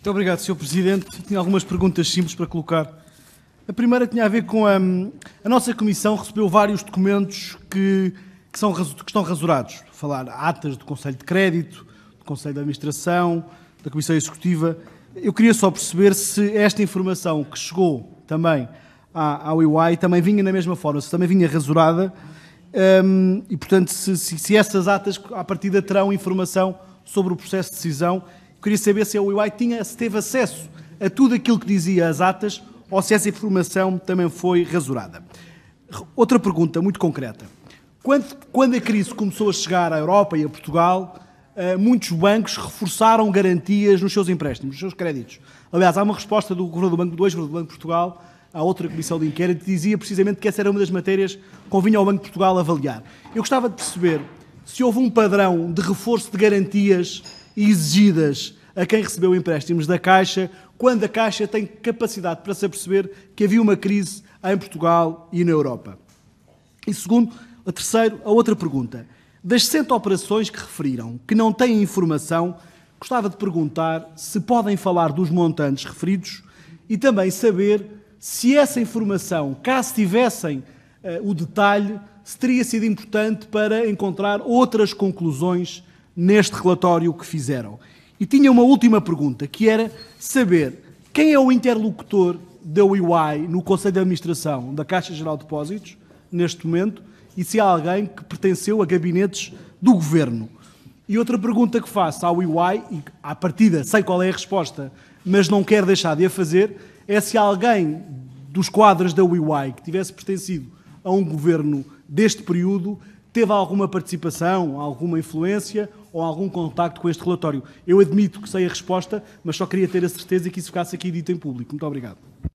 Muito obrigado, Sr. Presidente. Tinha algumas perguntas simples para colocar. A primeira tinha a ver com a, hum, a nossa Comissão recebeu vários documentos que, que, são, que estão rasurados. falar atas do Conselho de Crédito, do Conselho de Administração, da Comissão Executiva. Eu queria só perceber se esta informação que chegou também à, ao EY também vinha na mesma forma, se também vinha rasurada. Hum, e, portanto, se, se, se essas atas, à partida, terão informação sobre o processo de decisão Queria saber se a UI tinha, se teve acesso a tudo aquilo que dizia as atas ou se essa informação também foi rasurada. Outra pergunta muito concreta. Quando, quando a crise começou a chegar à Europa e a Portugal, eh, muitos bancos reforçaram garantias nos seus empréstimos, nos seus créditos. Aliás, há uma resposta do Governo do Banco, do ex-Governo do Banco de Portugal, à outra comissão de inquérito, que dizia precisamente que essa era uma das matérias que convinha ao Banco de Portugal avaliar. Eu gostava de perceber se houve um padrão de reforço de garantias exigidas a quem recebeu empréstimos da Caixa, quando a Caixa tem capacidade para se aperceber que havia uma crise em Portugal e na Europa. E segundo, a terceiro, a outra pergunta. Das 100 operações que referiram, que não têm informação, gostava de perguntar se podem falar dos montantes referidos e também saber se essa informação, caso tivessem uh, o detalhe, se teria sido importante para encontrar outras conclusões neste relatório que fizeram. E tinha uma última pergunta, que era saber quem é o interlocutor da UI no Conselho de Administração da Caixa Geral de Depósitos, neste momento, e se há alguém que pertenceu a gabinetes do Governo. E outra pergunta que faço ao UI, e à partida sei qual é a resposta, mas não quero deixar de a fazer, é se alguém dos quadros da UI que tivesse pertencido a um governo deste período teve alguma participação, alguma influência ou algum contacto com este relatório. Eu admito que sei a resposta, mas só queria ter a certeza que isso ficasse aqui dito em público. Muito obrigado.